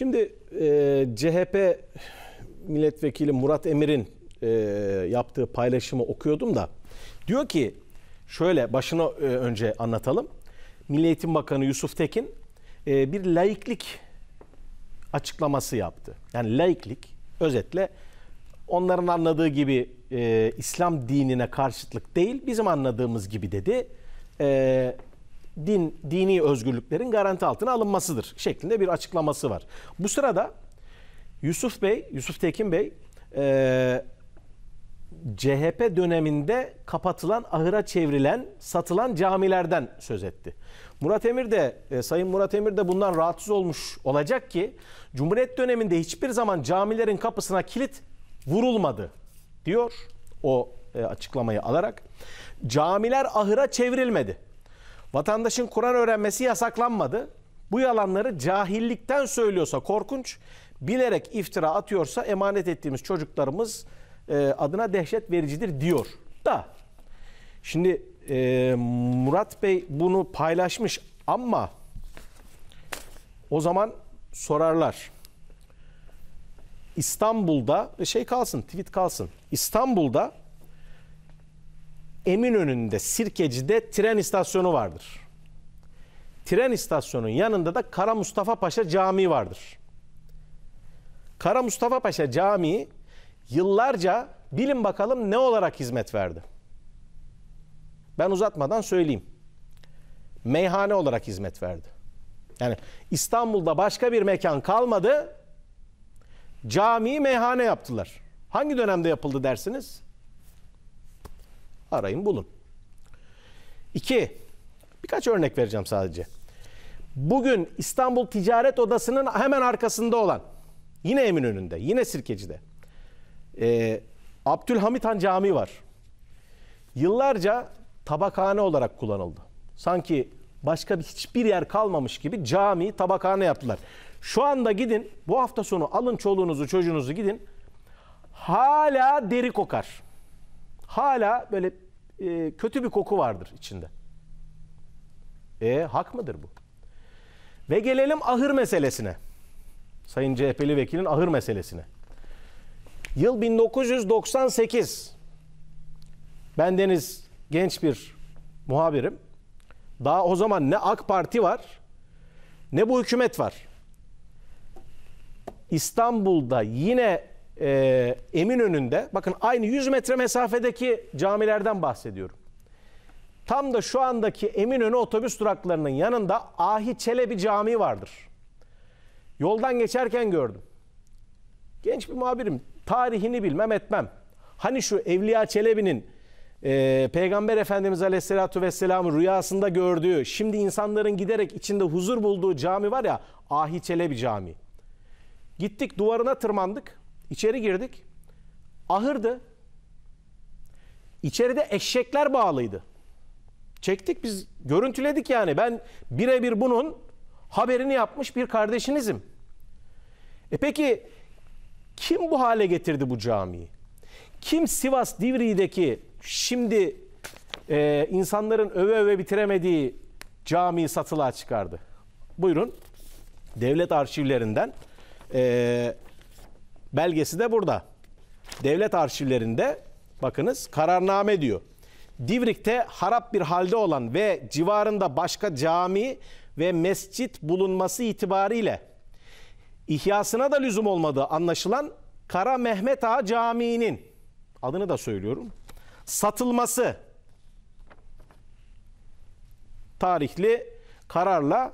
Şimdi e, CHP milletvekili Murat Emir'in e, yaptığı paylaşımı okuyordum da diyor ki şöyle başına e, önce anlatalım. Milli Eğitim Bakanı Yusuf Tekin e, bir laiklik açıklaması yaptı. Yani laiklik özetle onların anladığı gibi e, İslam dinine karşıtlık değil bizim anladığımız gibi dedi. E, din dini özgürlüklerin garanti altına alınmasıdır şeklinde bir açıklaması var. Bu sırada Yusuf Bey, Yusuf Tekin Bey e, CHP döneminde kapatılan, ahıra çevrilen, satılan camilerden söz etti. Murat Emir de, e, Sayın Murat Emir de bundan rahatsız olmuş olacak ki Cumhuriyet döneminde hiçbir zaman camilerin kapısına kilit vurulmadı diyor o e, açıklamayı alarak. Camiler ahıra çevrilmedi. Vatandaşın Kur'an öğrenmesi yasaklanmadı. Bu yalanları cahillikten söylüyorsa korkunç, bilerek iftira atıyorsa emanet ettiğimiz çocuklarımız e, adına dehşet vericidir diyor. Da şimdi e, Murat Bey bunu paylaşmış ama o zaman sorarlar. İstanbul'da e, şey kalsın, tweet kalsın. İstanbul'da Eminönü'nde Sirkeci'de tren istasyonu vardır. Tren istasyonunun yanında da Kara Mustafa Paşa Camii vardır. Kara Mustafa Paşa Camii yıllarca bilin bakalım ne olarak hizmet verdi. Ben uzatmadan söyleyeyim. Meyhane olarak hizmet verdi. Yani İstanbul'da başka bir mekan kalmadı. Camii meyhane yaptılar. Hangi dönemde yapıldı dersiniz? Arayın bulun. İki, birkaç örnek vereceğim sadece. Bugün İstanbul Ticaret Odası'nın hemen arkasında olan, yine Eminönü'nde, yine Sirkeci'de, e, Abdülhamit Han Camii var. Yıllarca tabakhane olarak kullanıldı. Sanki başka hiçbir yer kalmamış gibi cami, tabakhane yaptılar. Şu anda gidin, bu hafta sonu alın çoluğunuzu, çocuğunuzu gidin. Hala deri kokar hala böyle e, kötü bir koku vardır içinde. E hak mıdır bu? Ve gelelim ahır meselesine. Sayın CHP'li vekilin ahır meselesine. Yıl 1998. Ben deniz genç bir muhabirim. Daha o zaman ne AK Parti var ne bu hükümet var. İstanbul'da yine e, Eminönü'nde bakın aynı 100 metre mesafedeki camilerden bahsediyorum. Tam da şu andaki Eminönü otobüs duraklarının yanında Ahi Çelebi Camii vardır. Yoldan geçerken gördüm. Genç bir muhabirim. Tarihini bilmem etmem. Hani şu Evliya Çelebi'nin e, Peygamber Efendimiz Aleyhisselatü Vesselam'ın rüyasında gördüğü, şimdi insanların giderek içinde huzur bulduğu cami var ya, Ahi Çelebi Camii. Gittik duvarına tırmandık. İçeri girdik. Ahırdı. İçeride eşekler bağlıydı. Çektik biz görüntüledik yani. Ben birebir bunun haberini yapmış bir kardeşinizim. E peki kim bu hale getirdi bu camiyi? Kim Sivas Divriği'deki şimdi e, insanların öve öve bitiremediği camiyi satılığa çıkardı? Buyurun devlet arşivlerinden e, Belgesi de burada. Devlet arşivlerinde bakınız kararname diyor. Divrik'te harap bir halde olan ve civarında başka cami ve mescit bulunması itibariyle ihyasına da lüzum olmadığı anlaşılan Kara Mehmet Ağa Camii'nin adını da söylüyorum satılması tarihli kararla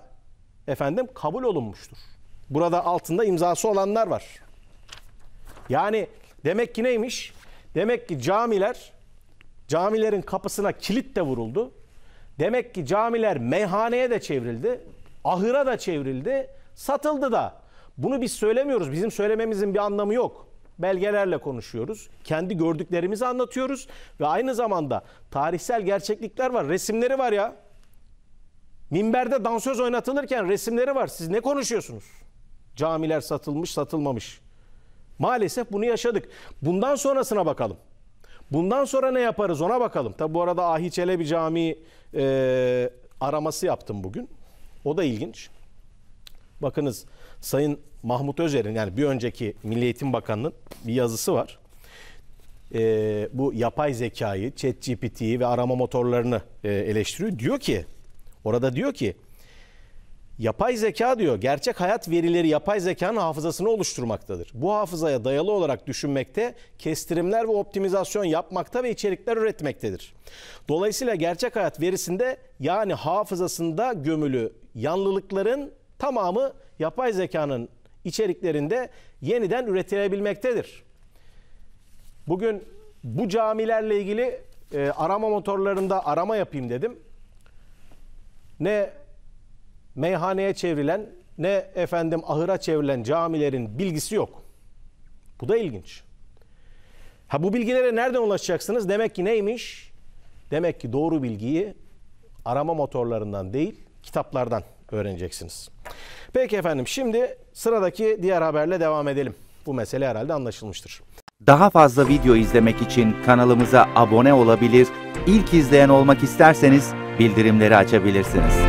efendim kabul olunmuştur. Burada altında imzası olanlar var. Yani demek ki neymiş? Demek ki camiler, camilerin kapısına kilit de vuruldu. Demek ki camiler meyhaneye de çevrildi, ahıra da çevrildi, satıldı da. Bunu biz söylemiyoruz. Bizim söylememizin bir anlamı yok. Belgelerle konuşuyoruz. Kendi gördüklerimizi anlatıyoruz. Ve aynı zamanda tarihsel gerçeklikler var. Resimleri var ya. Minberde dansöz oynatılırken resimleri var. Siz ne konuşuyorsunuz? Camiler satılmış, satılmamış. Maalesef bunu yaşadık. Bundan sonrasına bakalım. Bundan sonra ne yaparız ona bakalım. Tabi bu arada Ahi Çelebi Camii e, araması yaptım bugün. O da ilginç. Bakınız Sayın Mahmut Özer'in yani bir önceki Milli Eğitim Bakanı'nın bir yazısı var. E, bu yapay zekayı, chat GPT'yi ve arama motorlarını e, eleştiriyor. Diyor ki, orada diyor ki Yapay zeka diyor gerçek hayat verileri yapay zekanın hafızasını oluşturmaktadır. Bu hafızaya dayalı olarak düşünmekte, kestirimler ve optimizasyon yapmakta ve içerikler üretmektedir. Dolayısıyla gerçek hayat verisinde yani hafızasında gömülü yanlılıkların tamamı yapay zekanın içeriklerinde yeniden üretilebilmektedir. Bugün bu camilerle ilgili e, arama motorlarında arama yapayım dedim. Ne meyhaneye çevrilen ne efendim ahıra çevrilen camilerin bilgisi yok. Bu da ilginç. Ha bu bilgilere nereden ulaşacaksınız? Demek ki neymiş? Demek ki doğru bilgiyi arama motorlarından değil, kitaplardan öğreneceksiniz. Peki efendim şimdi sıradaki diğer haberle devam edelim. Bu mesele herhalde anlaşılmıştır. Daha fazla video izlemek için kanalımıza abone olabilir, ilk izleyen olmak isterseniz bildirimleri açabilirsiniz.